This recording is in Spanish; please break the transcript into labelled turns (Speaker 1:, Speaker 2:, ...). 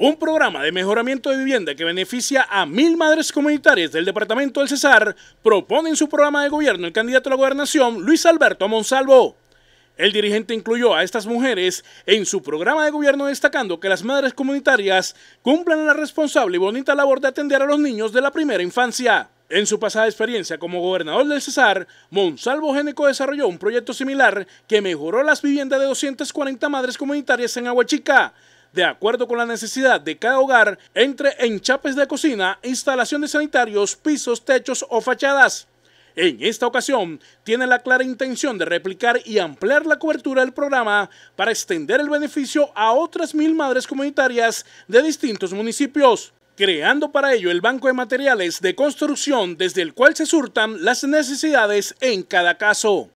Speaker 1: un programa de mejoramiento de vivienda que beneficia a mil madres comunitarias del departamento del Cesar, propone en su programa de gobierno el candidato a la gobernación Luis Alberto Monsalvo. El dirigente incluyó a estas mujeres en su programa de gobierno destacando que las madres comunitarias cumplan la responsable y bonita labor de atender a los niños de la primera infancia. En su pasada experiencia como gobernador del Cesar, Monsalvo Génico desarrolló un proyecto similar que mejoró las viviendas de 240 madres comunitarias en Aguachica, de acuerdo con la necesidad de cada hogar, entre en chapes de cocina, instalaciones sanitarios, pisos, techos o fachadas. En esta ocasión, tiene la clara intención de replicar y ampliar la cobertura del programa para extender el beneficio a otras mil madres comunitarias de distintos municipios creando para ello el banco de materiales de construcción desde el cual se surtan las necesidades en cada caso.